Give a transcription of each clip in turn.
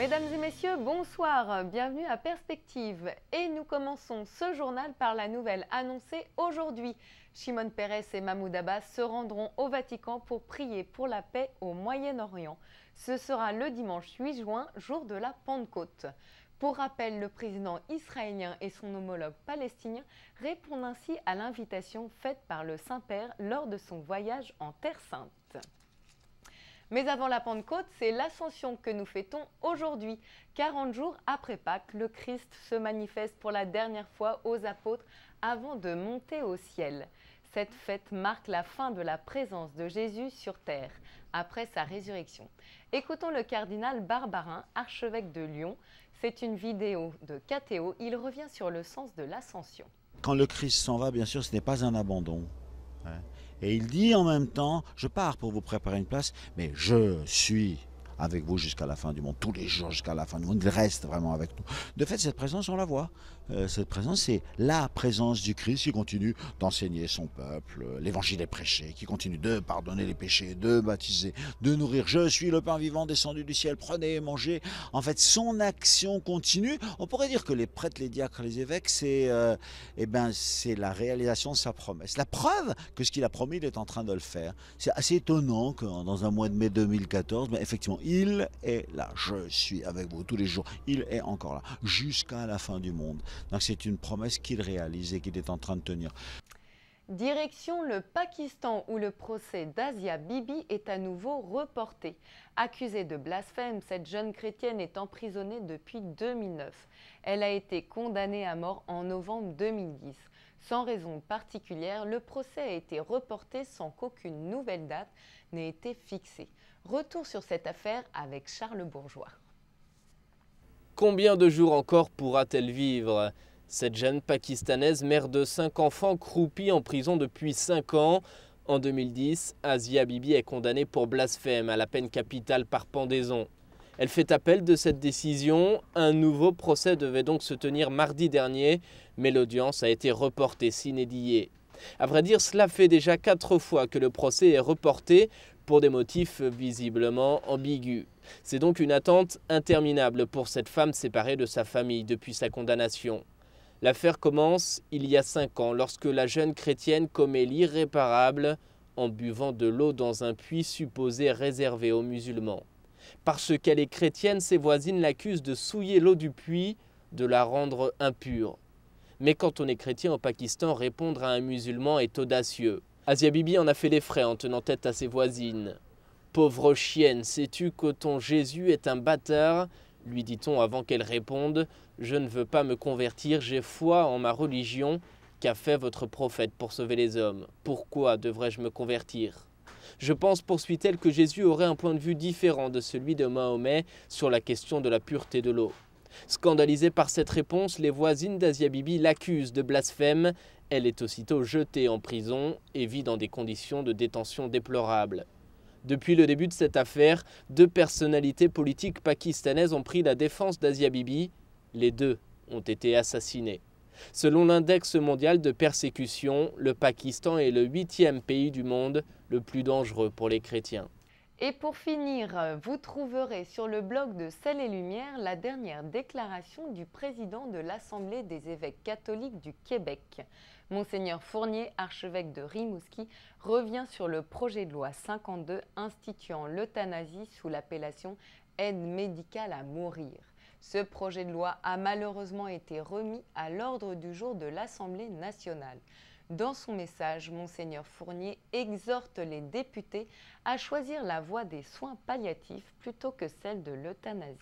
Mesdames et messieurs, bonsoir, bienvenue à Perspective. Et nous commençons ce journal par la nouvelle annoncée aujourd'hui. Shimon Peres et Mahmoud Abbas se rendront au Vatican pour prier pour la paix au Moyen-Orient. Ce sera le dimanche 8 juin, jour de la Pentecôte. Pour rappel, le président israélien et son homologue palestinien répondent ainsi à l'invitation faite par le Saint-Père lors de son voyage en Terre Sainte. Mais avant la Pentecôte, c'est l'ascension que nous fêtons aujourd'hui. 40 jours après Pâques, le Christ se manifeste pour la dernière fois aux apôtres avant de monter au ciel. Cette fête marque la fin de la présence de Jésus sur terre après sa résurrection. Écoutons le cardinal Barbarin, archevêque de Lyon. C'est une vidéo de cathéo Il revient sur le sens de l'ascension. Quand le Christ s'en va, bien sûr, ce n'est pas un abandon. Hein. Et il dit en même temps, je pars pour vous préparer une place, mais je suis avec vous jusqu'à la fin du monde, tous les jours jusqu'à la fin du monde. Il reste vraiment avec nous. De fait, cette présence, on la voit. Euh, cette présence, c'est la présence du Christ qui continue d'enseigner son peuple, euh, l'évangile est prêché, qui continue de pardonner les péchés, de baptiser, de nourrir. Je suis le pain vivant descendu du ciel, prenez et mangez. En fait, son action continue. On pourrait dire que les prêtres, les diacres, les évêques, c'est euh, eh ben, la réalisation de sa promesse. La preuve que ce qu'il a promis, il est en train de le faire. C'est assez étonnant que dans un mois de mai 2014, mais ben, effectivement, il est là. Je suis avec vous tous les jours. Il est encore là. Jusqu'à la fin du monde. Donc c'est une promesse qu'il réalise et qu'il est en train de tenir. Direction le Pakistan où le procès d'Asia Bibi est à nouveau reporté. Accusée de blasphème, cette jeune chrétienne est emprisonnée depuis 2009. Elle a été condamnée à mort en novembre 2010. Sans raison particulière, le procès a été reporté sans qu'aucune nouvelle date n'ait été fixée. Retour sur cette affaire avec Charles Bourgeois. Combien de jours encore pourra-t-elle vivre Cette jeune Pakistanaise, mère de cinq enfants, croupie en prison depuis cinq ans. En 2010, Asia Bibi est condamnée pour blasphème à la peine capitale par pendaison. Elle fait appel de cette décision. Un nouveau procès devait donc se tenir mardi dernier, mais l'audience a été reportée sine À vrai dire, cela fait déjà quatre fois que le procès est reporté pour des motifs visiblement ambigus. C'est donc une attente interminable pour cette femme séparée de sa famille depuis sa condamnation. L'affaire commence il y a cinq ans, lorsque la jeune chrétienne commet l'irréparable en buvant de l'eau dans un puits supposé réservé aux musulmans. Parce qu'elle est chrétienne, ses voisines l'accusent de souiller l'eau du puits, de la rendre impure. Mais quand on est chrétien au Pakistan, répondre à un musulman est audacieux. Asia Bibi en a fait les frais en tenant tête à ses voisines. Pauvre chienne, sais-tu que ton Jésus est un bâtard lui dit-on avant qu'elle réponde Je ne veux pas me convertir, j'ai foi en ma religion qu'a fait votre prophète pour sauver les hommes. Pourquoi devrais-je me convertir je pense, poursuit-elle, que Jésus aurait un point de vue différent de celui de Mahomet sur la question de la pureté de l'eau. Scandalisée par cette réponse, les voisines d'Asia Bibi l'accusent de blasphème. Elle est aussitôt jetée en prison et vit dans des conditions de détention déplorables. Depuis le début de cette affaire, deux personnalités politiques pakistanaises ont pris la défense d'Asia Bibi. Les deux ont été assassinés. Selon l'index mondial de persécution, le Pakistan est le huitième pays du monde le plus dangereux pour les chrétiens. Et pour finir, vous trouverez sur le blog de Celles et Lumière la dernière déclaration du président de l'Assemblée des évêques catholiques du Québec. Monseigneur Fournier, archevêque de Rimouski, revient sur le projet de loi 52 instituant l'euthanasie sous l'appellation aide médicale à mourir. Ce projet de loi a malheureusement été remis à l'ordre du jour de l'Assemblée nationale. Dans son message, Monseigneur Fournier exhorte les députés à choisir la voie des soins palliatifs plutôt que celle de l'euthanasie.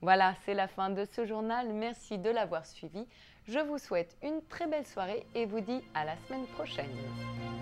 Voilà, c'est la fin de ce journal. Merci de l'avoir suivi. Je vous souhaite une très belle soirée et vous dis à la semaine prochaine.